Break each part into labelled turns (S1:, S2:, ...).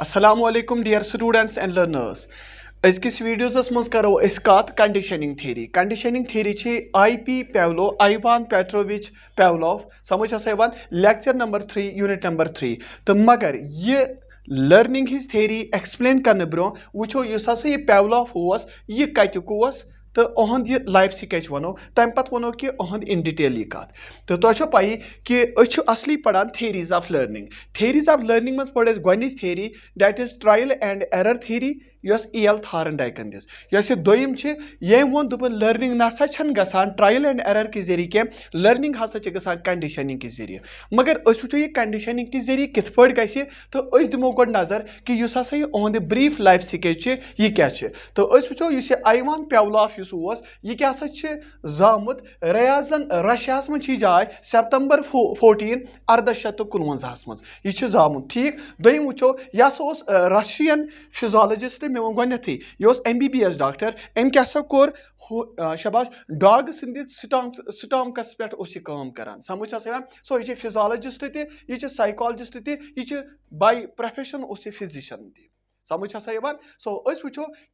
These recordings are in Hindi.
S1: Aslam dear students and learners अजकिस वीडियोज़स मज करो कत conditioning theory conditioning theory I P Pavlov Ivan Petrovich Pavlov समझ आ lecture number three unit number three तो मगर ये लर्निंग हिज थेरी एक्सप्लेन कर ब्रो वो यह पेवलोव यह कत तो अहद यह लाइफ सिकच वनो तमें पे वनो कि अहद इन डिटेल यह कत तो तुम तो अच्छा पाई कि असली पढ़ान theories of learning theories of learning मज पढ़ गोनि theory that is trial and error theory यस एल थारन डायकन दिस यस ये दोम यम वो दोपन लर्निंग नसा गसान ट्रायल एंड एरर के जरिए कह लर्निंग हसा गसान कंडीशनिंग के जरिए मगर वो ये कंडीशनिंग के जरिए कित पे गि तो दमो गो नजर कि इस हसा यह उहद ब्रीफ लाइफ स्केच यह क्या तो वो इस आईवान पेवलाफ इस यह हसा जामुत रयाजन रशिया मह जाय सेप्टम्बर फो फोर्टीन अर्द शत कुनवंजा मह यह जामुत ठीक दोम वो यह हसा रशियन फिजोलॉजिस्ट تہِ مےٚ ووٚن گۄڈنٮ۪تھٕے یہِ اوس M B B S doctor أمۍ کیٛاہ سا کوٚر ہُہ شباش ڈاگہٕ سٕنٛدِ سٹام سٹامکَس پٮ۪ٹھ اوس یہِ کٲم کران سَمٕجھ حظ یِوان سو یہِ چھِ فِزالجِسٹ تہِ یہِ چھِ سایکالجِسٹ تہِ یہِ چھِ باے پرٛوفیشَن اوس یہِ فِزِشَن تہِ समझ हसा यवान सो अस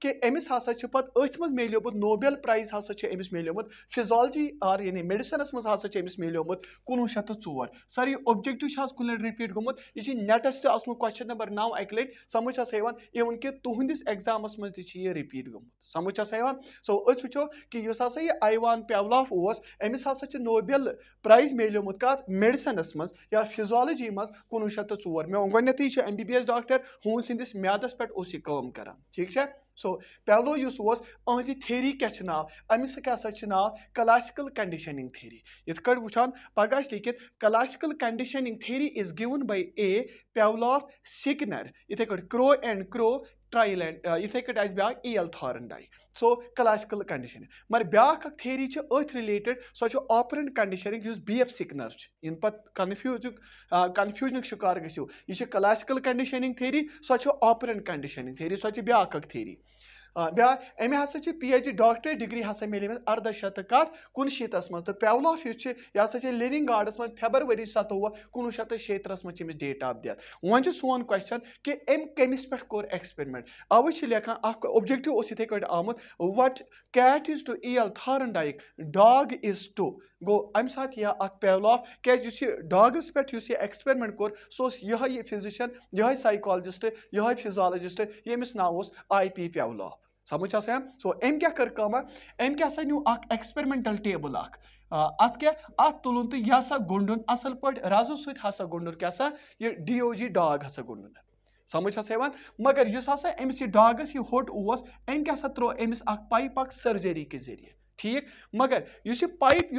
S1: कि एमिस हसा छ पत अथ मज मेलियोमुत नोबेल प्राइज हसा छ एमिस मेलियोमुत फिजियोलॉजी आर यानी मेडिसिनस मज हसा छ एमिस मेलियोमुत 1904 सर ये ऑब्जेक्टिव छ रिपीट गुमत ये छ नेटस त आसमु क्वेश्चन नंबर 9 एकलेट समझ हसा यवान इवन कि तुहंदिस एग्जामस मज त छ रिपीट गुमत समझ हसा यवान सो अस वचो कि यो हसा ये आइवान पेवलॉफ ओस एमिस हसा छ नोबेल प्राइज मेलियोमुत का मेडिसिनस मज या फिजियोलॉजी मज 1904 मे गोनेती छ एमबीबीएस डॉक्टर हूं सिंदिस म्यादस पे कम करा ठीक है सो पहलो यस अहज थेरी क्या नाव अमिस हसा नाव क्लासिकल कंडीशनिंग थेरी इत व पगह लिखित classical conditioning theory is given by A Pavlov Skinner इथे कट क्रो एंड क्रो ٹرٛایِل یِتھَے کٔٹھۍ آسہِ بیٛاکھ ایل تھارَن ڈاے سو کلاسِکَل کنڈِشنِنٛگ مگر بیٛاکھ اَکھ تھیری چھِ أتھۍ رِلیٹِڈ سۄ چھِ آپرنٛٹ کنڈِشنِنٛگ یُس بی ایف سِکنَر چھُ یِنہٕ پَتہٕ کَنفیوٗزُک کَنفیوٗجنُک شِکار گٔژھِو یہِ چھِ کلاسِکَل کنڈِشنِنٛگ تھیری سۄ چھِ آپرنٛٹ کنڈِشنِنٛگ تھیری سۄ چھِ بیٛاکھ اَکھ تھیری बहुत अमे हा P H D doctorate degree हा मिले अर्द शत कत कुनशीत मं तो पेवलॉफ इस यह लिविंग गाडस मे फेबरवरी सतोव कुनवुह शत शेतरस मे डेट आफ डेथ वो सोन क्वेश्चन कि अम कमिस पे कौर एक्सपेरमेंट अवे लेखा अब्जेक्टिव इतने आमुत वट कैट इज टू एल थारन डाइक डॉग इज टू گوٚو اَمہِ ساتہٕ یی ہا اَکھ پیولاف کیٛازِ یُس یہِ ڈاگَس پٮ۪ٹھ یُس یہِ ایٚکسپیرِمٮ۪نٛٹ کوٚر سُہ اوس یِہوٚے فِزِشَن یِہوٚے سایکالجِسٹ یِہوٚے فِزالجِسٹ ییٚمِس ناو اوس آی پی پیولاف سَمٕجھ آسان سو أمۍ کیٛاہ کٔر کٲما أمۍ کیٛاہ سا نیوٗ اَکھ ایٚکسپیرِمٮ۪نٛٹَل ٹیبٕل اَکھ اَتھ کیٛاہ اَتھ تُلُن تہٕ یہِ ہسا گُنٛڈُن اَصٕل پٲٹھۍ رَزو سۭتۍ ہسا گُنٛڈُن کیٛاہ سا یہِ ڈی او جی ڈاگ ہسا گُنٛڈُن سَمٕجھ ہسا یِوان مگر یُس ہسا أمِس یہِ ڈاگَس یہِ ہوٚٹ اوس أمۍ کیٛاہ سا ترٛوو أمِس اَکھ پایپ اَکھ سٔرجٔری کہِ ذٔریعہِ ठीक मगर इस पाइप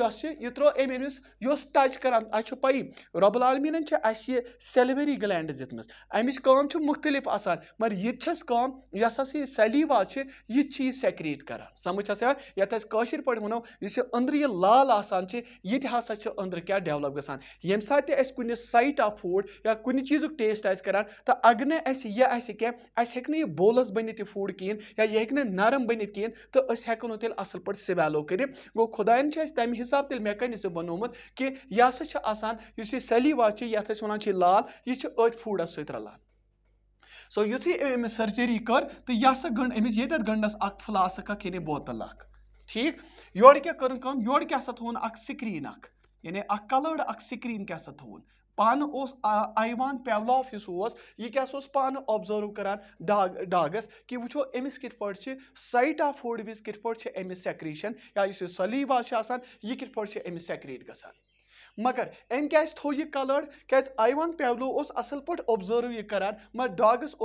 S1: ये त्रो अमस यह टच कर पाई रबुल आलमीन अस सेलवरी ग्लैंड दिमस कम से मुख्तलिफ आसान मगर यह काम सलीवा यह सक्रीट कर समझ यशि पे वनो इस अंदर यह लाल आसान ये हाँ अंदर क्या डेवलप गमें सी सइट आफ फूड या कुछ चीज टेस्ट आरान तो अगर ना अस हे बोलस बनित फूड कहें या यह हे नरम बनित कहें तो हेको ना तेल पे डालो कर गो खुदा तमि हिसाब तेल मे कन बनोमुत कि यह हसा इस सलीवा ये वन लाल यह अथ फूडस सलान सो यु अमिस सर्जरी कर तो यह हसा गंड अमिस ये गंडस अख फ्लासक अख यानी बोतल अख ठीक योर क्या कर्न योर क्या हसा थोन अख स्क्रीन अख यानी अख कलर्ड अख स्क्रीन क्या हसा थोन पान उस आईवान पेवलॉफ यस यह क्या पान ऑब्जर्व करान डाग डागस कि वो अमिस कित पे साइट ऑफ फूड विज कित पे अमिस सेक्रेशन या सलीवा यह कित पे अमिस सेक्रेट ग मगर अम क्या थो यह कलर क्या आईवान पेवलो असल पे ओबजर्व यह कर मगर डागस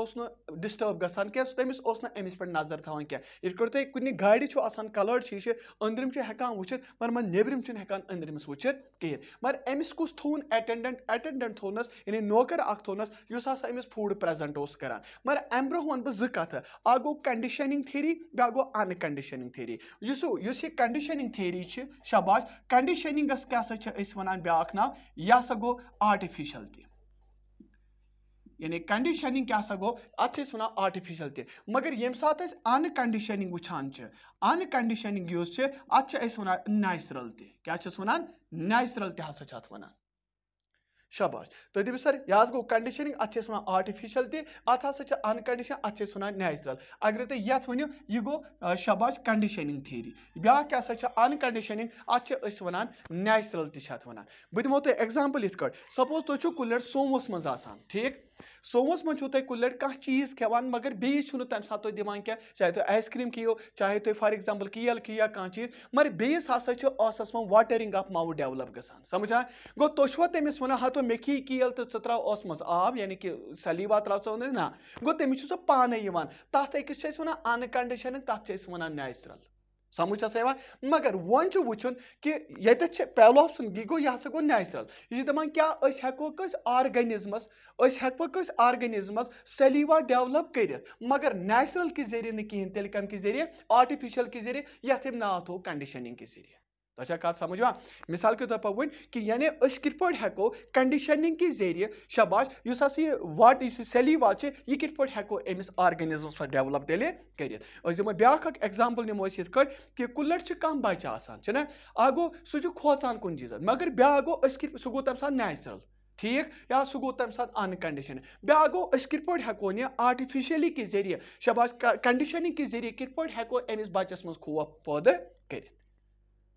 S1: डिस्टर्ब ग क्या तमिस अमिस पे नजर थवान क्या ये कर तुम कुछ गाड़ कलर्ड शीशे अंदरम हेकान वुचि मगर मैं नबरम हेकान अंदरमस वुचि कहें मगर अमिस कस थोन एटेंडेंट एटेंडेंट थोनस यानी नौकर अख थोनस इस अमिस फूड प्रजेंट उस कर मगर अम ब्रो वन बह कथ अ गो कंडिशनिंग थेरी बे गो अनकंडीशनिंग थेरी यह कंडीशनिंग थेरी शबाश कंडिशनिंग क्या वन وَنان بیٛاکھ ناو یہِ ہسا گوٚو آٹِفِشَل تہِ یعنی کنڈِشنِنٛگ کیٛاہ سا گوٚو اَتھ چھِ أسۍ وَنان آٹِفِشَل تہِ مگر ییٚمہِ ساتہٕ أسۍ اَن کنڈِشنِنٛگ وٕچھان چھِ اَن کنڈِشنِنٛگ یُس چھِ اَتھ چھِ أسۍ وَنان نیچرَل تہِ کیٛاہ چھِس وَنان نیچرَل تہِ ہسا چھِ اَتھ وَنان शबाश तो दपस सर यह गो कंडीशनिंग अत वन आर्टिफिशल तथ हा अनकंडीशन अत वन नेचुरल अगर तुम तो ये वो यह गो शाबाश कंडीशनिंग थेरी ब्या क्या सा अनकंडीशनिंग अत वन नेचुरल तथ वन बह दमो तुम एग्जाम्पल इथ सपोज तुम कुल सोमवस मज ठीक सोमस मो तुम लट कह चीज खेवान मगर बीस तम सात तुम दिवान क्या चाहे तुम आइसक्रीम खियो चाहे तुम फार एग्जाम्पल केल खियो या कह चीज मगर बीस हसा मे वाटरिंग अप माउथ डेवलप ग समझा गो तुम तमिस वन हा तो मे खे कल तो ऐ त्रा मज आब यानी कि सलीवा त्रा ना गो तमिस सो पान तथा अकिस वन अनकंडीशन तथा वन नैचुरल समझ हसा मगर वन वो कि ये पेलॉफ सुन यह हा गो नैचुरल यह दपान क्या हेको कर्गनिजमस हेको कर्गनिजमस सलीवा डेवलप कर मगर नैचुरल के जरिए नहीं कहें तेल कम के जरिए आर्टिफिशल के जरिए यम ना थो तो कंडीशनिंग के जरिए तथा कत समझवा मिसाल के तौर पर वन कि यानी कित हेको कंडिशनिंग के जरिए शबाश इस ये वाट से यह कित हेको अमिस आर्गनिजम पे डेवलप तेल कर दमो ब्या एग्जाम्पल नमो कट कि कुलर कम बच्चे आसान गो सोचान खोचान चीज मगर ब्या गो सह तम सात नेचुरल ठीक या सह गो तम सात अनकंडीशन ब्या गो कित हेको यह आर्टिफिशली के जरिए शबाश कंडीशनिंग के जरिए कित हेको अमिस बच्चस मज खोफ कर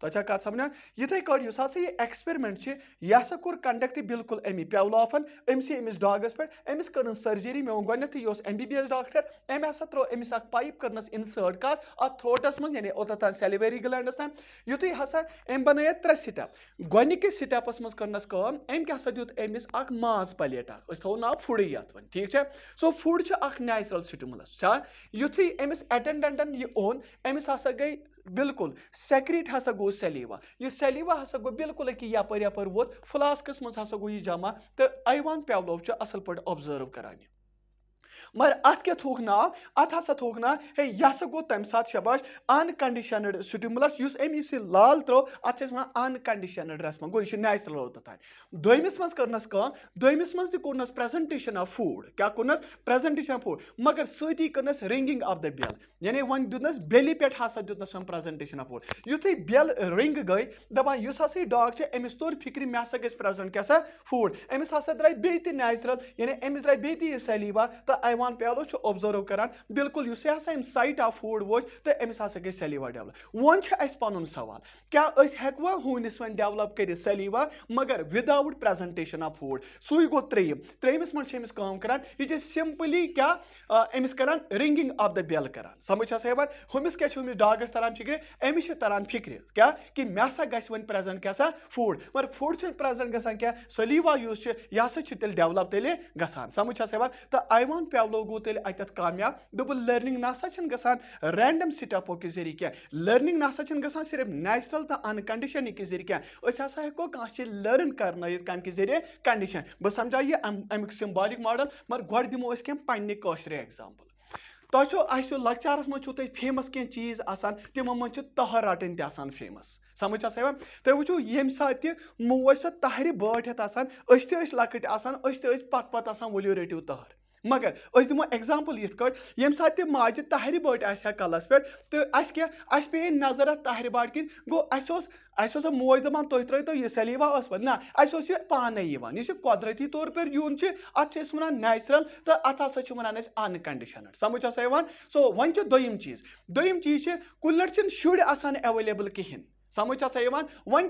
S1: त्वचा कत समझ ये कड़ इस ये एक्सपेरिमेंट यह हसा कोर कंडक्ट बिल्कुल अमी पेवलॉफन अम्स अमिस डागस पे अमिस कर सर्जरी मे गोथ यह M B B S doctor अमे हसा त्रो अमिस पाइप कर्नस इंसर्ट कत अोटस मन यानी ओत सेलिवेरी ग्लैंडस तम युत हसा अम बन त्रे स्टेप गोनिकस स्टेपस मज कर्नस कम अम क्या दूत अमिस माज प्लेट अव ना फुड ये वो ठीक है सो फुड नैचुरल स्टमुलस यु अमिस एटेंडेंटन यह ओन अमिस हसा गई बिल्कुल सेक्रेट हसा गो सेलेवा यह सेलेवा हसा गो बिल्कुल अकि यपर यपर वोत फ्लास्कस मज हसा गो यह जमा तो ऐवान पेवलोव असल पे ऑब्जर्व करान مگر ات کیا تھوک ناو ات ہسا تھوک ناو ہے یہ ہسا گو تمہ سات شباش انکنڈشنڈ سٹیمولس یس امس یہ لال ترو ات انکنڈشنڈ رسم گو یہ نیچرل اوتھ تین دمس مز کرنس کم دمس مز تورنس پریزنٹیشن آف فوڈ کیا کورنس پریزنٹیشن آف فوڈ مگر ستی کرنس رنگنگ آف د بیل یعنی ون دس بیلی پہ ہسا دس وم پریزنٹیشن آف فوڈ یتھے بیل رنگ گئی دپان اس ہسا یہ ڈاگ ہے امس تور فکر مے ہسا گز پریزنٹ کیا سا فوڈ امس ہسا درائے بیٚیہِ تہِ نیچرل یعنی امس درٛاے بیٚیہِ تہِ یہِ سلیٖوا تہٕ آی چٮ۪وان پیالو چھ ابزرو کران بالکل یُس ہسا ایم سائٹ اف فوڈ وچ تہٕ أمِس ہسا گٔے سلیوا ڈیولپ ون چھ اس پنن سوال کیا اس ہیکوا ہونس ون ڈیولپ کر سلیوا مگر with without presentation of food سُے گوٚو تریم ترٛیٚیِمِس من چھ ایمس کام کران یہ چھ سمپلی کیا ایمس کران رنگنگ اف دی بیل کران سمجھ ہسا یِوان ہُمِس کیٛاہ چھ ہُمِس ڈاگَس تَران فِکرِ أمِس چھِ تَران فِکرِ کیٛاہ کہِ مےٚ ہسا گژھِ وۄنۍ پرٛٮ۪زَنٹ کیٛاہ فوڈ مگر فوڈ چھ پریزنٹ گسان کیا سلیوا یُس چھ یہ ہسا چھ تیل ڈیولپ تیل گسان سمجھ ہسا یِوان تہٕ ایوان پیو لوگ گو تیٚلہِ اَتٮ۪تھ کامیاب دوٚپُن لٔرنِنٛگ نَسا چھَنہٕ گژھان رینڈَم سِٹیپو کہِ ذٔریعہِ کینٛہہ لٔرنِنٛگ نَسا چھَنہٕ گژھان صرف نیچرَل تہٕ اَنکَنڈِشَن کہِ ذٔریعہِ کینٛہہ أسۍ ہَسا ہٮ۪کو کانٛہہ چیٖز لٔرٕن کَرنٲیِتھ کَمہِ کہِ ذٔریعہِ کَنڈِشَن بہٕ سَمجھاو یہِ اَمیُک سِمبالِک ماڈَل مگر گۄڈٕ دِمو أسۍ کینٛہہ پنٛنہِ کٲشرِ ایٚگزامپٕل تۄہہِ چھو اَسہِ چھُ لۄکچارَس منٛز چھُو تۄہہِ فیمَس کینٛہہ چیٖز آسان تِمو منٛز چھِ تہہ رَٹٕنۍ تہِ آسان فیمَس سَمٕجھ آسان یِوان تُہۍ وٕچھِو ییٚمہِ ساتہٕ تہِ موج سۄ تہرِ بٲٹھ ہٮ۪تھ آسان أسۍ تہِ ٲسۍ لۄکٕٹۍ آسان أسۍ تہِ ٲسۍ پَتہٕ پَتہٕ آسان ؤلِو رٔٹِو تہر मगर अस दमो एग्जाम्पल ये कम सा माजि तहर बट आ कल पे तो अस क्या अस पे नजर अत तहर बाट किन गो अस मोज दपान तुम त्रो तो यह सलीवा ओसमत ना अस पान यह कुदरती तौर पर यून अत वन नेचुरल तो अत हा वन अनकंडीशनड समझ हसा सो वन दुम चीज दुम कुल लट शुर अवेलेबल कहें समझ आ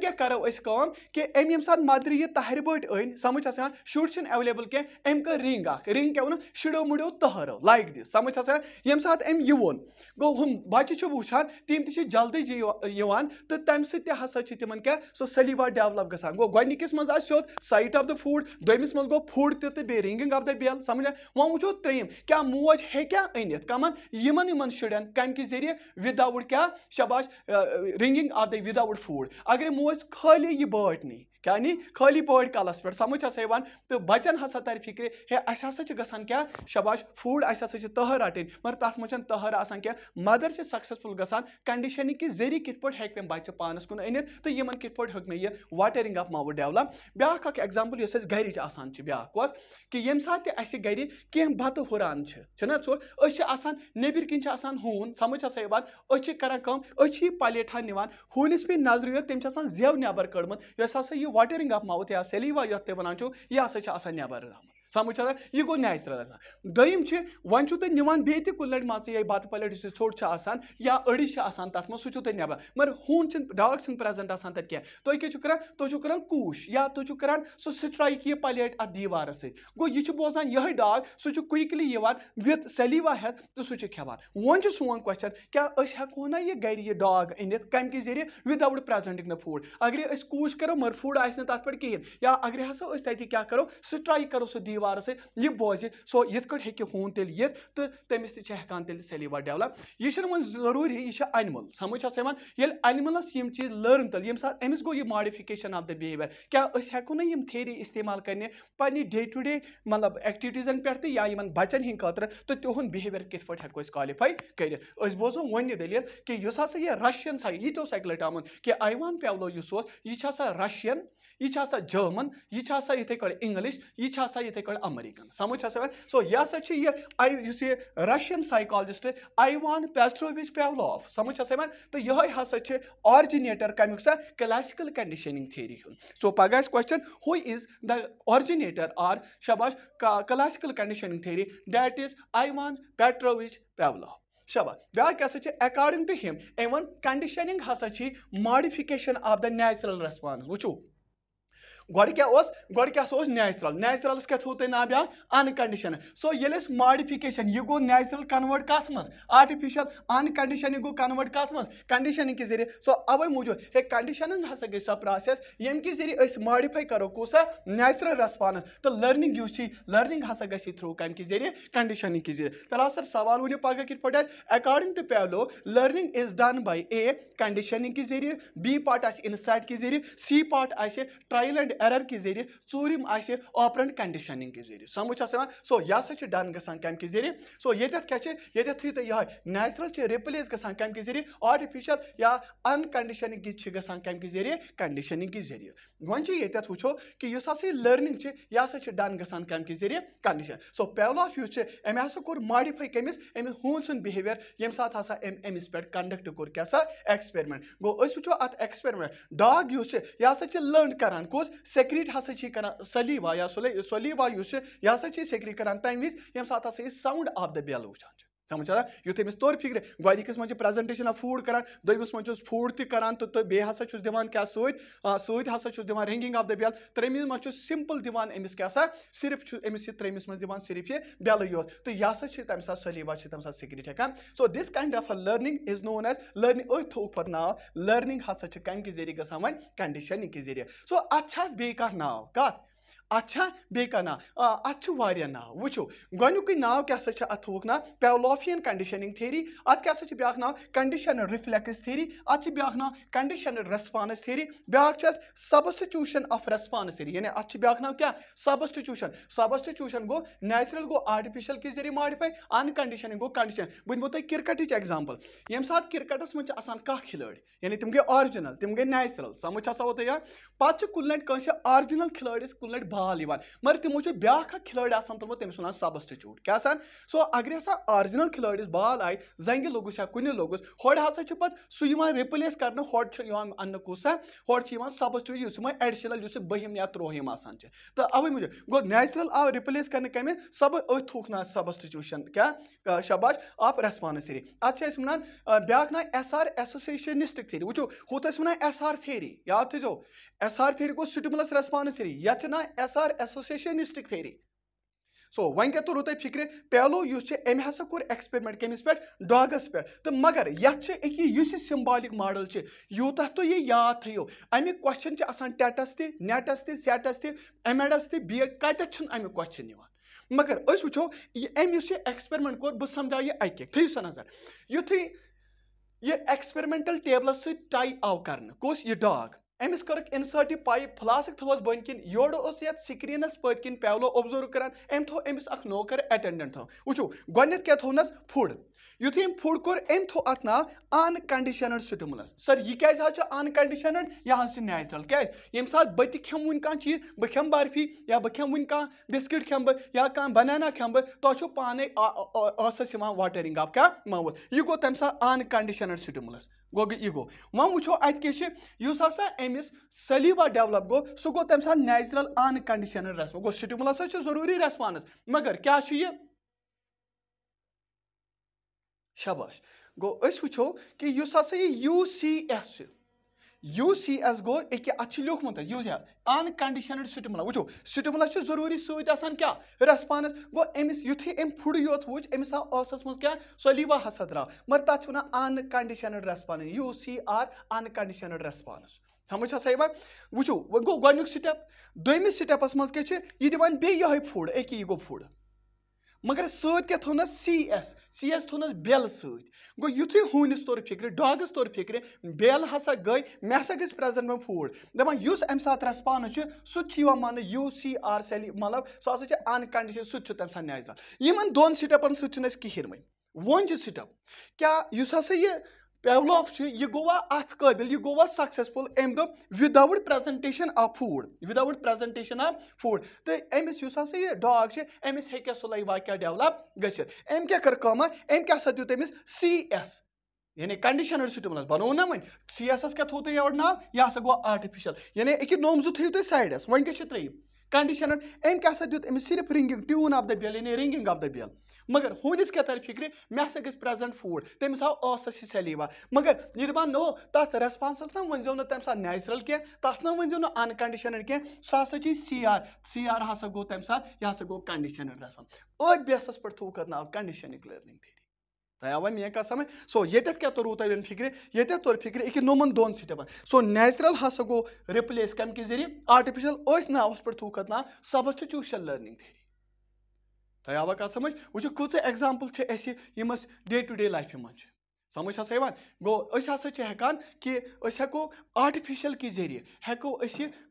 S1: क्या करो कम कि अम यम सात मदर ये तहर बट अन समझ आ शुर एवेलेबल कह अम कर रिंग अख रिंग क्या वो शुरो मुड़ो तहरो लाइक दिस समझ आ सात अम यह हम बच्चे वुचान तम तल्दी तो तम सह तम क्या सो सलीवा डेवलप ग गो गोनिकिस मज सोद साइट ऑफ द फूड दमिस मज फूड तो रिंगिंग ऑफ द बेल समझ वो वो त्रेम क्या मोज हेक्या अनित कमन इन शुन कम कि जरिए विदाउट क्या शबाश ring of the without food agar mo as khali ye baatni यानी खाली पड़ कलस पे समझ हसा यवान तो बचन हा तर फिक्र हे अस ग क्या शबाश फूड असा तहर रटन मगर तथ मे तहर आ क्या मदर से सक्सेसफुल ग कंडीशन के जरिए कित पे हेक मे बच्चे पानस कुन अनित तो इन कित पे हे मे यह वाटरिंग आफ माउथ डेवलप ब्याा ब्या एग्जाम्पल इस गर आसान ब्या कि ये सात गर कह बत हुरान असान नबर कि हून समझ हसा यवान करान प्लेट पलेटा निवान हूनस पे नजर यो तम जेव नबर कड़म यह हसा यह watering of mouth या saliva योत ते वनान चो या सच आसन या बर سمجھ آ یہ گو نیچ رلان دم ون تن بیت کلر مان ژے بت پلٹ یُس ژھوٚٹ آسان یا أڑِس آسان تَتھ منٛز سُہ چھُو تُہۍ نٮ۪بر مگر ہوٗن چھُنہٕ ڈاگ چھُنہٕ پرٛٮ۪زَنٛٹ آسان تَتہِ کینٛہہ تُہۍ کیٛاہ چھِو کَران تُہۍ چھِو کَران کوٗش یا تُہۍ چھِو کَران سُہ سٕٹرایک یہِ پَلیٹ اَتھ دیٖوارَس سۭتۍ گوٚو یہِ چھُ بوزان یِہوٚے ڈاگ سُہ چھُ کُیِکلی یِوان وِتھ سلیٖوا ہٮ۪تھ تہٕ سُہ چھُ کھٮ۪وان وۄنۍ چھُ سون کوسچن کیٛاہ أسۍ ہٮ۪کو نا یہِ گَرِ یہِ ڈاگ أنِتھ کَمہِ کہِ ذٔریعہِ وِد آوُٹ پرٛٮ۪زَنٹِنٛگ نہٕ فُڈ اگرے أسۍ کوٗش کَرو مگر فُڈ آسہِ نہٕ تَتھ پٮ۪ٹھ کِہیٖنۍ یا اگرے ہَسا أسۍ تَتہِ کیٛاہ کَرو سٕٹرایک کَرو سُہ دیٖوار سیلوارس سۭتۍ یہِ بوزِ سو یِتھ کٲٹھۍ ہیٚکہِ ہوٗن تیٚلہِ یِتھ تہٕ تٔمِس تہِ چھِ ہٮ۪کان تیٚلہِ سیلیٖوار ڈیولپ یہِ چھُنہٕ وۄنۍ ضروٗری یہِ چھِ اَنِمٕل سَمٕجھ چھَس یِوان ییٚلہِ اَنِمٕلَس یِم چیٖز لٔرٕن تیٚلہِ ییٚمہِ ساتہٕ أمِس گوٚو یہِ ماڈِفِکیشن آف دَ بِہیوِیر کیٛاہ أسۍ ہٮ۪کو نہٕ یِم تھیری اِستعمال کَرنہِ پَنٕنہِ ڈے ٹُو ڈے مطلب ایٚکٹِوِٹیٖزن پٮ۪ٹھ تہِ یا یِمن بَچن ہِنٛدۍ خٲطرٕ تہٕ تِہُنٛد بِہیوِیر کِتھ پٲٹھۍ ہٮ۪کو أسۍ کالِفاے کٔرِتھ أسۍ بوزو وۄنۍ یہِ دٔلیٖل کہِ یُس ہسا یہِ رَشیَن سا یہِ تہِ اوس اَکہِ لَٹہِ آمُت کہِ آیوان پیولو یُس اوس یہِ چھُ ہسا رَشیَن یہِ چھُ ہسا جٔرمَن یہِ چھُ ہسا یِتھے کٲٹھۍ اِنٛگلِش یہِ چھُ ہسا یِتھے کٲٹھۍ per American. Samuch So yes, I you see Russian psychologist Ivan Pastrovich Pavlov. Samuch तो यह हसा originator कमिक classical conditioning theory So paga's question who is the originator or shabash classical conditioning theory that is Ivan Petrovich Pavlov. शबा ब्याक हसा अकॉर्डिंग टू हिम एवं कंडीशनिंग हसा modification of the natural response वो गोड क्या उस गोड क्या नैचरल नैचरलस क्या थू तुम नाब अनकंडीशन सो ये मॉडिफिकेशन यह गो नेचुरल कन्वर्ट कास्मस आर्टिफिशियल अनकंडीशन यह गो कन्वर्ट कास्मस मज कंडीशन के जरिए सो अबे मुझे हे कंडीशन हसा गई सब प्रोसेस ये इनके जरिए इस मॉडिफाई करो कूस नेचुरल रेस्पॉन्स तो लर्निंग यू यु लर्निंग हसा गई थ्रू कम के जरिए कंडीशन के जरिए तल सर सवाल उन्हें पगह कित पे according to Pavlov learning is done by A conditioning के जरिए बी पार्ट आइनसाइट के जरिए सी पार्ट आइए ट्रायल एंड एरर के जरिए चूरम आपरेंट कंडीशनिंग के जरिए समझ सो यह सा डन ग कम के जरिए सो ये क्या ये थी तो यह नेचुरल रिप्लेस ग कम के जरिए आर्टिफिशल या अनकंडीशनिंग ग कम के जरिए कंडीशनिंग के जरिए वन ये वो कि इस हाँ लर्निंग यह सा डन ग कम के जरिए कंडीशन सो पेवल ऑफ यूथ अमे हा कोर मॉडिफाई कमिस अमिस हूं सुन बिहेवियर यम साथ हाँ अम अमिस पे कंडक्ट कोर क्या सा एक्सपेरिमेंट गो वो अत एक्सपेरिमेंट डॉग यूथ यह सा लर्न कर कुछ سیکریٹ ہسا چھ کران سلیوا یا سلیوا یُس یہ ہسا چھِ سیکریٹ کران تَمہِ وِزِ ییٚمہِ ساتہٕ ہسا یہ ساؤنڈ آف دَ بیل وٕچھان چھِ কামচাৰ ইউ থেমছ টৰ ফিগলে গৱাইদিকছ মানি প্রেজেন্টেশনা ফুড কৰা দই বছ মনছ ফুড ত কৰান ত তো বে হাসছছ দেমান কয়া সওত সওত হাসছছ দেমান ৰিংগিং অফ দা বিল তৰমিছ মানছ সিম্পল দেমান এমছ কাসা সিৰফছ এমছ সি তৰমিছ মানছ দেমান সিৰফহে বিল ইওত ত ইয়াছছ চি তেমছছ সলিবাছছ তেমছছ সিগ্ৰেটছ so this kind of learning is known as learning without পৰনা লৰ্নিং হাসছছ কাম কি জৰি গছ মান কণ্ডিশনিং কি জৰি সো আছছ বেকা নাও কা अच्छा बेक अच्छ अत ना वो गुकु नाव क्या अथुक ना पेवलॉफियन कंडीशनिंग थेरी अत क्या ब्या नाव कंडीशन रिफ्लेक्स थेरी अत ब्या नाव कंडीशन रेस्पानस थेरी ब्या सबस्टिट्यूशन ऑफ रेस्पानस थेरी यानी अत ब्या नाव क्या सबस्टिट्यूशन सबस्टिट्यूशन गो नेचुरल गो आर्टिफिशल के जरिए मॉडिफाई अन कंडीशनिंग गो कंडीशन बन दो क्रिकेट एग्जाम्पल ये सात क्रिकेटस मह खिलाड़ी यानी तुम गई आरजिनल तुम गई नेचुरल समझ हाँ पे पे कुल लट आरजिनल खिलाड़िस कुल लट سہل یِوان مگر تمو چھُ بیٛاکھ اکھ کھلٲڑۍ آسان تُلمُت تٔمِس وَنان سبسٹِچوٗٹ کیٛاہ سان سو اگر ہسا آرجنل کھلٲڑِس بال آئی زنٛگہِ لوگس یا کُنہِ لوگس ہورٕ ہسا چھُ پَتہٕ سُہ یِوان رِپلیس کرنہٕ ہورٕ چھُ یِوان اَننہٕ کُس سا ہورٕ چھُ یِوان سبسٹِچوٗٹ یُس یِمَے ایڈِشنل یُس یا تروہم آسان چھِ تہٕ اَوے موٗجوٗب گوٚو نیچرل آو رِپلیس کرنہٕ کم سب أتھۍ تھوک نا سبسٹیچوشن کیا شباش آف ریسپانس تھیری ات چھِ أسۍ وَنان بیٛاکھ نا ایس آر ایسوسیشنِسٹِک تھیری وٕچھو ہوت اس ونان ایس آر تھیری یاد تھٲیزیو ایس آر تھیری گوٚو سٹیمولس ریسپانس تھیری یَتھ نا S SR associationistic theory so so, वन क्या तुरु तुम फिक्र पेलो अमे हसा कोर एक्सपेरिमेंट कमिस पे डागस पे तो मगर ये अकि सिम्बॉलिक मॉडल यूत तो ये याद थो अमिक क्वेश्चन आसान टेटस ते नेटस ते सेटस ते एम एडस ते बी एड कत अमे क्वेश्चन मगर अस वो अम एक्सपेरमेंट कोर बह समझा यह अक थो सा नजर युथ ये एक्सपेरमेंटल टेबलस सत टाई आव कर डाग अमस कर्क इनसर्ट पाइप फ्लास्क थोस बन किन योड़ ये स्क्रीन पत किन पेवलो ऑब्जर्व करान अम थो अमिस नौकर अटेंडेंट थो वो गोत क्या थोनस फूड युथ अम फूड कोर अम थो अत ना अनकंडीशनड स्टिमुलस सर यह क्या हाँ अनकंडीशनड यह हाँ नैचुरल क्या ये सात बत खेम वन कह चीज बह खेम बर्फी या बह खेम वन कह बिस्किट खेम बह कह बनाना खेम बह तुम पान वाटरिंग आप क्या मामूल यह गो तम सा अनकंडीशनड गो यह वो वो अत अमिस सलीबा डेवलप गो सह गो तम सात नेचुरल अनकंडीशन रेस्पॉन्स गो स्टिमुलस जरूरी रेस्पॉन्स मगर क्या यह शबाश गो वो कि यू सी एस यू ही एस गो अकिया अत लिखमुत यूज अनकंडीशनड स्टिमुला वो स्टिमुला जरूरी सत्या क्या रेस्पानस गो अमिस अम फुड़ योत वुच अमिस आसस मज क्या सलीवा हसा द्रा मगर तथा वन unconditioned response U C R unconditioned response समझ हसा यह वो वो गो गो स्टेप दोमस स्टेपस मज क्या यह दिवान बे फुड अकि यह गो फुड मगर सत क्या थोनस सी एस सी एस थोनस बेल सो युथ हूनिस तौर फिक्र डागस तौर फिक्र बेल हसा गई मे हसा गई प्रेजेंट में फूड दपान उस अम सात रेस्पान सह मान यू सी आर सेल मतलब सह हसा अनकंडीशन सह तम सा इन दोन स्टेपन सह कहें वन स्टेप क्या हा यह پیولاف چھُ یہِ گوٚوا اَتھ قٲبِل یہِ گوٚوا سَکسیسفُل أمۍ دوٚپ without presentation of food without presentation of food تہٕ أمِس یُس ہَسا یہِ ڈاگ چھِ أمِس ہیٚکہِ سُہ لَگہِ واقعہ ڈیولَپ گٔژھِتھ أمۍ کیٛاہ کٔر کٲمہ أمۍ کیٛاہ سا دیُت أمِس سی اٮ۪س یعنی کَنڈِشَنٕڈ سٹِملَس بَنوو نہ وۄنۍ سی اٮ۪س اٮ۪س کیٛاہ تھوٚو تۄہہِ یورٕ ناو یہِ ہَسا گوٚو آٹِفِشَل یعنی أکہِ نومزٕ تھٲیِو تُہۍ سایڈَس وۄنۍ کیٛاہ چھِ ترٛیٚیِم کَنڈِشَنٕڈ أمۍ کیٛاہ سا دیُت أمِس صرف ringing tune of the bell یعنی رِنٛگِنٛگ آف دَ بیل मगर हूनिस क्या तर फिक्र मे हसा गि प्रेजेंट फूड तमिस हाव स सलीवा मगर यह बनो तथ रेस्पॉन्स ना वो ना तम सा कह तथ ना वो ना अनकंडीशनड कह सह ची सी आर सी आर हसा गो तम यह हसा गो कंडीशनड रेस्पॉन्स अथ बेसस पे थूक ना कंडीशन लर्निंग थी तया वन मे क्या समझ सो ये क्या तोर तवन फिक्र ये तोर फिक्र अकि नोमन दोन स्टेपन सो नेचुरल हा गो रिप्लेस कम के जरिए आर्टिफिशल ना उस पे थूक ना सबस्टिट्यूशन लर्निंग थेरी तव कत समझ वो कूच एग्जाम्पल यम डे टू डे लाइफ मज समझ हा यवान गो हसा हेकान कि हेको आर्टिफिशल के जरिए हेको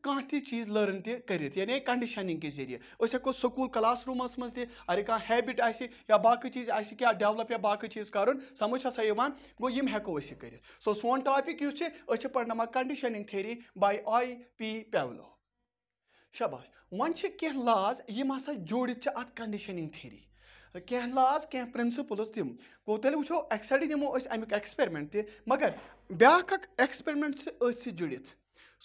S1: कह चीज लर्न तरित यानी कंडीशनिंग के जरिए हेको सकूल क्लास रूमस मज त अरे कह हेबिट आ बाकी चीज आ क्या डेवलप या बाकी चीज कर समझ हा यवान गो यम हेको करित सो सोन टॉपिक यह पढ़नामा conditioning theory by I P Pavlov शबाश वन कह लाज यम हा जोड़ित अत कंडीशनिंग थेरी कह लाज कह प्रिंसिपल्स तम गो तेल वो एक्सडे दमो अमुक एक्सपेरमेंट त मगर एक्सपेरमेंट से अथ सुड़ित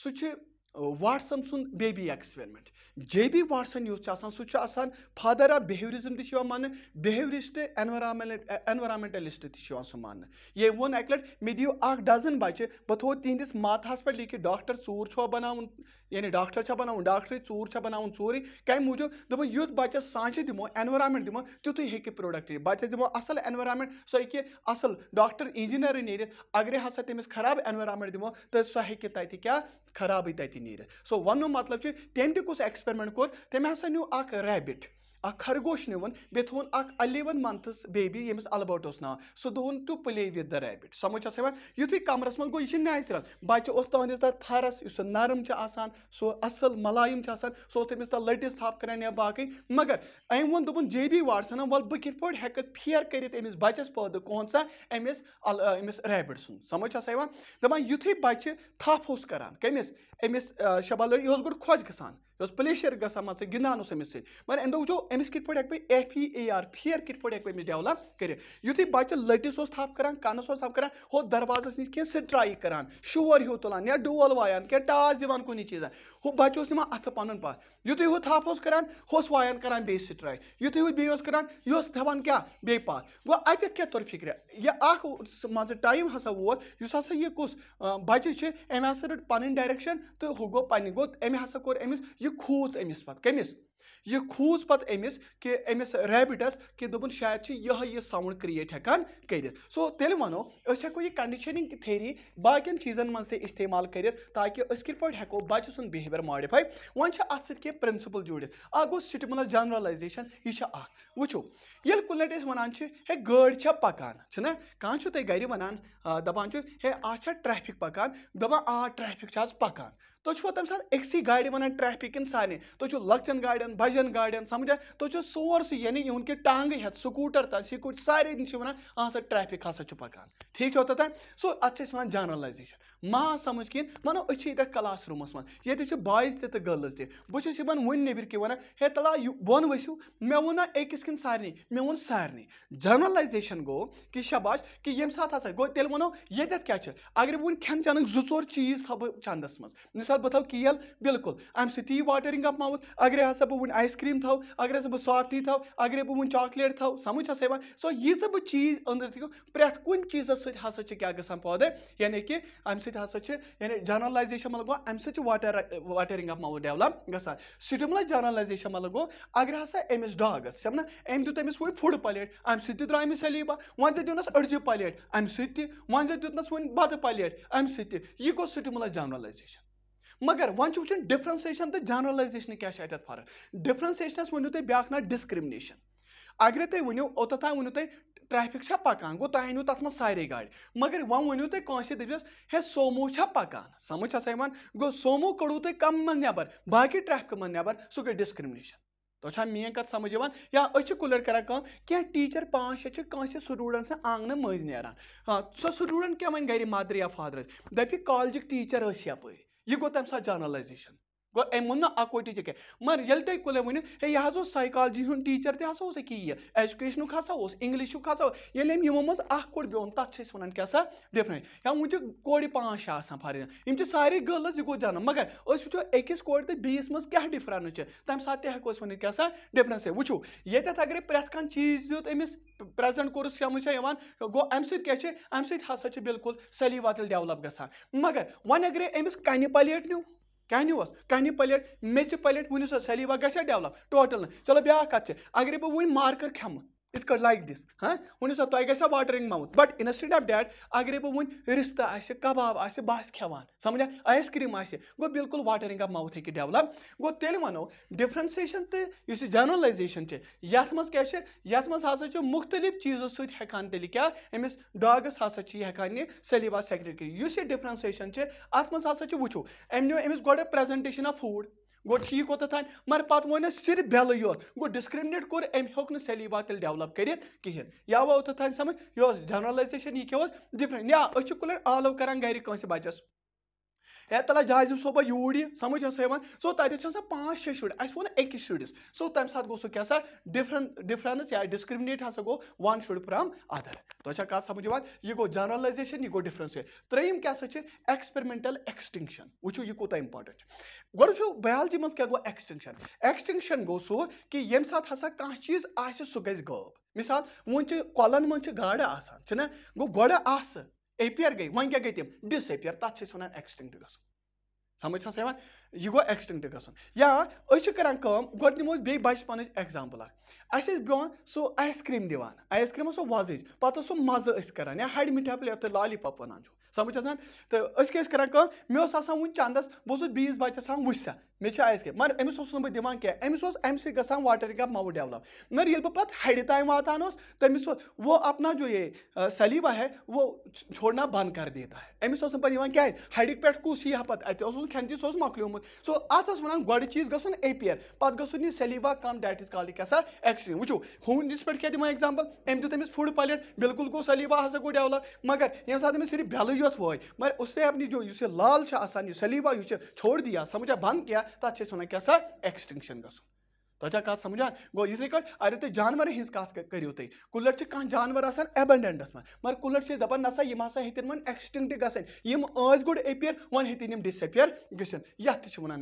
S1: सह واٹسن سُنٛد baby experiment J B Watson یُس چھُ آسان سُہ چھُ آسان فادر آف بِہیورِزم تہِ چھُ یِوان ماننہٕ بِہیورِسٹ اینوارامینٹ اینوارامینٹلِسٹ تہِ چھُ یِوان سُہ ماننہٕ ییٚمۍ ووٚن اَکہِ لَٹہِ مےٚ دِیِو اکھ ڈزن بچہِ بہٕ تھوٚو تِہنٛدِس ماتہس پٮ۪ٹھ لیٖکھِتھ ڈاکٹر ژوٗر چھُوا بناوُن یعنی ڈاکٹر چھا بناوُن ڈاکٹرٕے ژوٗر چھا بناوُن ژوٗرٕے کَمہِ موٗجوٗب دوٚپُن یُتھ بچس سانچہِ دِمو اینوارامینٹ دِمو تیُتھُے ہیٚکہِ پروڈکٹ یِتھ بچس دِمو اصل اینوارامینٹ سُہ ہیٚکہِ اصل ڈاکٹر اِنجیٖنرٕے نیٖرِتھ اگرے ہسا تٔمِس خراب اینوارامینٹ دِمو تہٕ سۄ ہیٚکہِ تتہِ کیاہ خرابٕے تتہِ नीर सो वन मतलब टेंट कुछ एक्सपेरमेंट कोर तेम हसा न्यू अ खरगोश निवन बे थोन अलेवन मंथस बेबी ये अलबर्ट उस ना सो दोन to play with the rabbit समझ आस हेवन कमरस मन गो यह नैचरल बच्चे उस तहस तथा फरस इस नरम आसान सो असल मलायम आसान सो तमिस तथा लटिस थाप करान या बाकी मगर अम वो दोपन जे बी वाटसन वल बह कित पे हेक फेर कर बचस पैदा कौन सा अमिस अमिस रैबिट सुन समझ आस हेवन दपान बच्चे थप उस करान कमिस अमिस शबाल यह गोट खोज ग यह प्लेशर गा मत गिंदान मगर अंदो वो अमिस कित पे हे F E A R fear कित पे हम डेवलप कर युद्ध बच्चे लटिस थप कर कनस थप कर हो दरवाजस नीच क्या स्ट्राइक कर शोर हू तुलान या डोल वायन क्या टाज दिवान कुछ चीज हो बच्चे उस ना अथ पुन पथ युद्ध हु थप उस कर वायन कर बे स्ट्राइक युद्ध हु बेस कर यह दवान क्या बे पथ गो अत क्या तौर फिक्र यह मान टाइम हा वो इस हा यह कुछ बच्चे अमे हा रट पन डायरेक्शन तो हू गो पे गो अमे हा कमिस यह کھوٗژ أمِس پتہٕ کٔمِس یہِ کھوٗژ پتہٕ أمِس کہِ أمِس ریبِٹس کہِ دوٚپُن شاید چھُ یِہے یہِ ساوُنٛڈ کریٹ ہٮ۪کان کٔرِتھ سو تیٚلہِ وَنو أسۍ ہٮ۪کو یہِ کنڈِشنِنٛگ تھیری باقین چیٖزن منٛز تہِ استعمال کٔرِتھ تاکہِ أسۍ کِتھ پٲٹھۍ ہٮ۪کو بچہِ سُنٛد بِہیویر ماڈِفاے وۄنۍ چھِ اتھ سۭتۍ کینٛہہ پرنسپٕل جُڑِتھ اکھ گوٚو سٹمولس جنرلایزیشن یہِ چھِ اکھ وٕچھو ییٚلہِ کُنہِ لٹہِ أسۍ وَنان چھِ ہے گٲڑۍ چھےٚ پکان چھِنہ کانٛہہ چھُ تۄہہِ گرِ وَنان دپان چھُ ہے آز چھا ٹریفِک پکان دپان آ ٹریفِک چھِ آز پکان तुम तमें सात एक गाड़ वन ट्रैफिक सारे तुम लक्चन गाड़न बजन गाड़न समझा तुम सोर्स यानी इन के टांग हेत स्कूटर तस ये सारे वन हाँ सर ट्रैफिक हसा पकान ठीक तथा सो अत वन जनरलाइजेशन मा समझ कह मानो अच्छे ये क्लास रूमस मन ये बॉयज तो गर्ल्स तह बहुत इन वो नबर कि वन हे तला बोन वसू मे वो ना अकिस कि सारे मे वो सारे जनरलाइजेशन गो कि शबाश कि ये सात हसा गो तेल वनो ये क्या अगर वो खेन चेन जो चीज थो चंदस मज مِثال بہٕ تھاوٕ کیل بِلکُل اَمہِ سۭتۍ تہِ یی واٹرِنٛگ اَپ ماوُتھ اگرے ہسا بہٕ وٕنۍ آیِس کرٛیٖم تھاوٕ اگرے ہسا بہٕ سافٹی تھاوٕ اگرے بہٕ وٕنۍ چاکلیٹ تھاوٕ سَمٕجھ ہسا یِوان سو ییٖژاہ بہٕ چیٖز أنٛدٕر تھٲیِو پرٛٮ۪تھ کُنہِ چیٖزَس سۭتۍ ہسا چھِ کیٛاہ گژھان پٲدٕ یعنی کہِ اَمہِ سۭتۍ ہسا چھِ یعنی جَرنَلایزیشن مطلب گوٚو اَمہِ سۭتۍ چھِ water watering up mouth develop گژھان سِٹِملَس جَرنَلایزیشن مطلب گوٚو اگر ہسا أمِس ڈاگَس چھَم نا أمۍ دیُت أمِس وۄنۍ فُڈ پَلیٹ اَمہِ سۭتۍ تہِ درٛاے أمِس سلیٖبا وۄنۍ تہِ دیُتنَس أڑجہِ پَلیٹ اَمہِ سۭتۍ تہِ وۄنۍ تہِ دیُتنَس وۄنۍ بَتہٕ پَلیٹ اَمہِ سۭتۍ تہِ یہِ گوٚو سِٹِملَس جَرنَلایزیشن मगर वन वो डिफ्रेंसेशन तो जनरलाइजेशन क्या है अत फर्क डिफ्रेंसेशन वनु तुम ब्या ना डिस्क्रिमिनेशन अगर तुम वो ओत वो तुम ट्रैफिक पकान गो तुम तथ मे सारे गाड़ी मगर वो वो तुम दस हे सोमो पकान समझ सा गो सोमो कड़ू तुम कम मन नबर बाकी ट्रैफिक मन नबर सह गई डिस्क्रिमिनेशन तुझे तो अच्छा, मेन कत समझ या कुलर करा कम क्या टीचर पांच छः कंसे स्टूडेंट से आंगन मज ना हाँ सो स्टूडेंट क्या वन गरी मदर या फादर कॉलेज टीचर ऐसी यपरी You go them such generalization. गो एम ना अको चे क्या तो मगर ये तक कुल वन हे यह उस हूँ टीचर तह उस एजुकेशन हाँ उस इंग्लिश हाँ ये यमो मज कुर तथा वन क्या सा डिफरेंट या वन कोर पाँच आसान फॉर सारे गर्ल्स यह गो जन मगर वो अकिस कोर बीस मज क्या डिफरेंस तम सात तेको वन क्या सा डिफरेंस वो ये अगर प्रेथ कह चीज दित अमिस प्रेजेंट कोर्स समझ गो अम क्या बिल्कुल सली वातिल डेवलप ग मगर वन अगर अमिस कनि पलेट न्यू کَنہِ اوس کَنہِ پلیٹ میٚژِ پلیٹ ؤنِو سا سلیبا گژھیا ڈیولپ ٹوٹل نہٕ چلو بیٛاکھ کَتھ چھِ اگرے بہٕ وۄنۍ مارکر کھٮ۪مہٕ इथ कट लाइक दिस हाँ तो, वो सा तक गा watering mouth but instead of that अगर बह वन रिस्तः आ कबाब आ बह खान समझा आइसक्रीम गो बिल्कुल वाटरिंग ऑफ माउथ हे डेवलप गो तेल वनो डिफ्रेंसिएशन तो जनरलाइजेशन यथ मज क्या हाँ मुख्तलिफ चीजों सत सकान तेल क्या अमिस डागस हा हेकान यह सलीबा सेक्रेटरी इस यह डिफ्रेंसिएशन अत मा वो अमि अमिस गोड प्रेजेंटेशन ऑफ फूड गो ठीक ओत मगर पा वो सिर्फ बेल योत गो डिस्क्रिमिनेट कोर अम हो सलीवा तेल डेवलप कर कहें यह वो ओत समझ यह जनरलाइजेशन यह क्या डिफरेंट या अच्छे कुल आलो कर गर कंस बचस ہے تعالیٰ جایزٕ صٲبہ یوٗرۍ یہِ سَمٕجھ ٲسا یِوان سو تَتٮ۪تھ چھِ آسان پانٛژھ شےٚ شُرۍ اَسہِ ووٚن أکِس شُرِس سو تَمہِ ساتہٕ گوٚو سُہ کیٛاہ سا ڈِفرَنٹ ڈِفرَنٕس یا ڈِسکرٛمنیٹ ہسا گوٚو وَن شُر فرٛام اَدَر تۄہہِ چھا کَتھ سَمٕجھ یِوان یہِ گوٚو جَنرَلایزیشَن یہِ گوٚو ڈِفرَنسیٹ ترٛیٚیِم کیٛاہ سا چھِ ایٚکسپیرِمٮ۪نٹَل ایٚکسٹِنٛکشَن وٕچھِو یہِ کوٗتاہ اِمپاٹَنٹ چھُ گۄڈٕ وٕچھو بیالجی منٛز کیٛاہ گوٚو ایٚکسٹِنٛکشَن ایٚکسٹِنٛکشَن گوٚو سُہ کہِ ییٚمہِ ساتہٕ ہَسا کانٛہہ چیٖز آسہِ سُہ گژھِ غٲب مِثال وۄنۍ چھِ کۄلَن منٛز چھِ گاڈٕ آسان چھِنہ گوٚو گۄڈٕ آسہٕ एपियर गई वह क्या गई तम डिस एपियर तथा वन एक्सटिंग ग समझ यह गो एक्सटिंग गाँव कम गो बचपन एक्जामपल अस ब्रो सो आइस क्रीम दिवान आइस क्रीम सो वज पा सो मजे करान या हड मिठा पल तो लाली पप वन समझ तो क्या मे वन चंदस बहुत बीस बच्चा वुसा मे आइस कैप मगर अमिस बहुत दिवान क्या अमिस अम सब गाटर कैप माउ डेवलप मगर ये पे हड़ि तम वातान तमिस वो अपना जो ये सलीबा है वो छोड़ना बंद कर देता है अमिस पा क्या हड़ि पे कुछ यह पे खेन चीज मकलोमुत सो अत वन गोड़ चीज गपियर पे गुन सलीबा कम डेट इज कॉल क्या एक्सट्रीम वो हूं इस पे क्या दिखा एग्जाम्पल अम दु तमिस फुड बिल्कुल गो सलीबा हा गो डेवलप मगर ये साथ सिर्फ बेल योत वो मगर उसने अपनी जो लाल सलीबा छोड़ दिया समझा बंद क्या तथा तो अच्छे वन क्या सा एक्सटिंगशन ग तथा कह समझान गो इथे पे अगर तुम जानवर हिंस कत करो तुम से कह जानवर एबंडेंडस मन मगर से दपान ना सा हेतन वन एक्सटिंग गम गुड एपियर वन हेतन डिसपियर गथ वन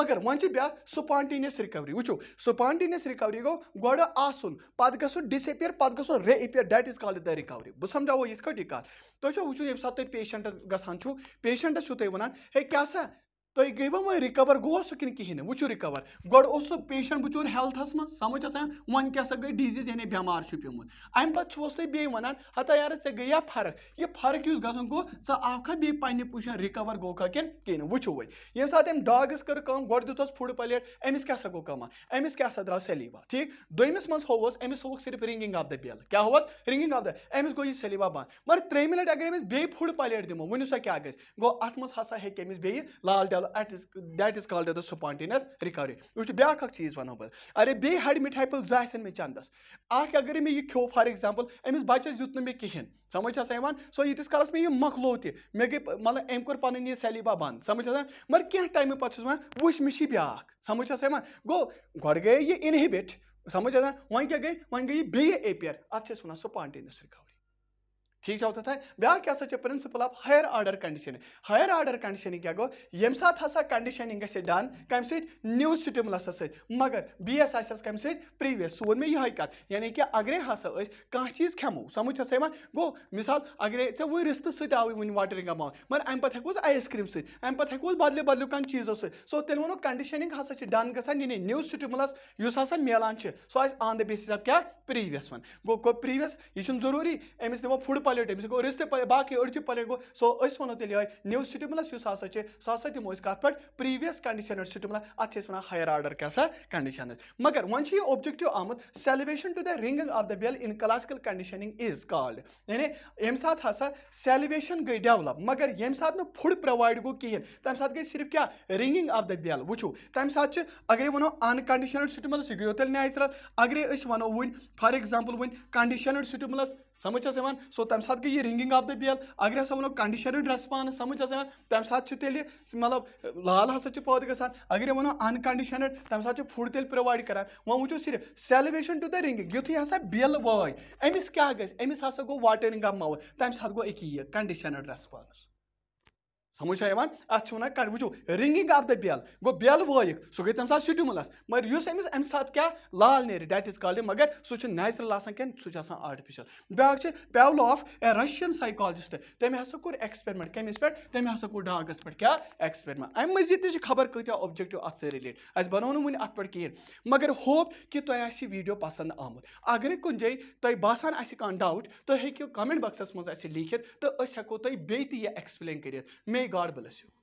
S1: मगर वन ब्या स्पॉन्टेनियस रिकवरी वो स्पॉन्टेनियस रिकवरी गो गोड़ आसन पत् गो डिसअपियर पत् गो reappear that is called the recovery बह समझाओ ये कत तुम वो ये पेशेंटस ग पेशेंटस तुम वन हे क्या सा तुम गई वो रिकवर गो सो कहीं वो रिकवर गोड़ सो पेशेंट बचूर हेल्थस मं समझ वन क्या सा गई डिजीज यानी बेमार पेमुत अम पो तुम्हें बे वन हता यार ऐसे गई फर्क यह फर्क उस गो गो आवखा बे पे पोजिशन रिकवर गो कि वो वो ये सात अम डागस कर गोड़ दितस फुड प्लेट अमिस क्या सा गो कम अमिस क्या सा द्राव सलीवा ठीक दमिस मं होवस अमिस होवक सिर्फ रिंगिंग ऑफ द बिल क्या होवस रिंगिंग ऑफ द अमिस गो यह सलीवा बंद मगर त्रे लट अगर अमिस बे फुड प्लेट दिमो वो सा क्या गो अत मा हा हे अमिस बे लाल डेल it is that is called as spontaneous recovery وٕچھ بیٛاکھ اَکھ چیٖز وَنو بہٕ اَگرے بیٚیہِ ہَڑِ مِٹھایپٕل زٕ آسن مےٚ چَندَس اَکھ اَگرے مےٚ یہِ کھیو فار ایٚگزامپٕل أمِس بَچَس دیُت نہٕ مےٚ کِہیٖنۍ سَمٕجھ ہَسا یِوان سو ییٖتِس کالَس مےٚ یہِ مۄکلو تہِ مےٚ گٔے مطلب أمۍ کوٚر پَنٕنۍ یہِ سیلیبا بنٛد سَمٕجھ ہَسا مگر کینٛہہ ٹایمہٕ پَتہٕ چھُس وَنان وٕچھ مےٚ چھِ بیٛاکھ سَمٕجھ ہَسا یِوان گوٚو گۄڈٕ گٔیے یہِ اِنہِبِٹ سَمٕجھ ہَسا وۄنۍ کیٛاہ گٔے وۄنۍ گٔے یہِ بیٚیہِ ایپیر اَتھ چھِ أسۍ وَنان سُپانٹینِیَس رِکوری ٹھیٖک چھا اوٚتَتھ تانۍ بیٛاکھ کیٛاہ ہسا چھِ principle of higher order conditioning higher order conditioning کیٛاہ گوٚو ییٚمہِ ساتہٕ ہسا کنڈِشنِنٛگ گژھِ ڈَن کَمہِ سۭتۍ نِو سِٹِملَسَس سۭتۍ مگر بیس آسہِ اَسہِ کَمہِ سۭتۍ پرٛیٖویَس سُہ ووٚن مےٚ یِہوٚے کَتھ یعنی کہِ اگرے ہسا أسۍ کانٛہہ چیٖز کھٮ۪مو سَمٕجھ چھَس یِوان گوٚو مِثال اگرے ژےٚ وۄنۍ رِستہٕ سۭتۍ آوٕے وٕنہِ واٹرِنٛگ اٮ۪ماوُنٛٹ مگر اَمہِ پَتہٕ ہٮ۪کوس آیِس کرٛیٖم سۭتۍ اَمہِ پَتہٕ ہٮ۪کوس بدلہِ بدلیو کانٛہہ چیٖزو سۭتۍ سو تیٚلہِ ووٚنو کنڈِشنِنٛگ ہسا چھِ ڈَن گژھان یعنی نِو سِٹِملَس یُس ہسا میلان چھِ سُہ آسہِ آن دَ بیسِس آف کیٛاہ پرٛیٖویَس وَن گوٚو گوٚو پرٛیٖویَس یہِ چھُنہٕ ضروٗری أمِس دِمو فُڈ پالہِ پلیٹ أمِس گوٚو رِستہٕ پلیٹ باقٕے أڑۍ چھِ پلیٹ گوٚو سو أسۍ وَنو تیٚلہِ یِہوٚے نِو سِٹِمُلَس یُس ہسا چھِ سُہ ہسا دِمو أسۍ کَتھ پٮ۪ٹھ پرٛیٖویَس کَنڈِشَنٕڈ سِٹِمُلَس اَتھ چھِ أسۍ وَنان ہایر آرڈر کیٛاہ سا کَنڈِشَنٕز مگر وۄنۍ چھِ یہِ اوبجَکٹِو آمُت salivation to the ringing of the bell in classical conditioning is called یعنی ییٚمہِ ساتہٕ ہسا سیلویشن گٔے ڈیولپ مگر ییٚمہِ ساتہٕ نہٕ فُڈ پرٛووایڈ گوٚو کِہیٖنۍ تَمہِ ساتہٕ گٔے صرف کیٛاہ رِنٛگِنٛگ آف دَ بیل وٕچھو تَمہِ ساتہٕ چھِ اگرے وَنو اَن کَنڈِشَنٕڈ سِٹِمُلَس یہِ گٔیو تیٚلہِ نیچرَل اگرے أسۍ وَنو وٕنۍ فار ایٚگزامپٕل وٕنۍ کَنڈِشَنٕڈ سِٹِمُلَس समझ सो तम सात गई रिंगिंग ऑफ द बेल अगर हसा वो ड्रेस पान समझ तम सात मतलब लाल हसा पैदा ग अगर वो अनकंडीशनड तम सात फुड तेल प्रोवाइड करान वो वो सिर्फ सेलिब्रेशन टू द रिंगिंग युद्ध हाँ बेल वाई अमिस क्या गमिस हाँ गो वाटरिंग ऑफ माउथ तम सात गो एक अकी ड्रेस रेस्पॉन्स समझ यवान अत कट वो रिंगिंग आफ द बेल गो बेल वायक सह गई तम सात मगर इस अमिस अमि क्या लाल नेर डेट इज कॉल्ड मगर सह नैचुरल कह सहन आर्टिफिशल ब्या पेवलो ऑफ ए रशियन सैकालजिस्ट तमें हसा कोर एक्सपेरमेंट कमिस पे तमें हसा कोर डागस पे क्या एक्सपेरमेंट अमे मजीद तक खबर कत ऑब्जेक्टिव अत रिलेट अस बनो वन अत पे कहें मगर होप कि तुम तो वीडियो पसंद आमुत अगर कुन जाय तुम बसान अ डाउट तुम हूँ कमेंट बक्सस मैं लिखित तो हेको तुम बे एक्सप्लेन कर मे God bless you.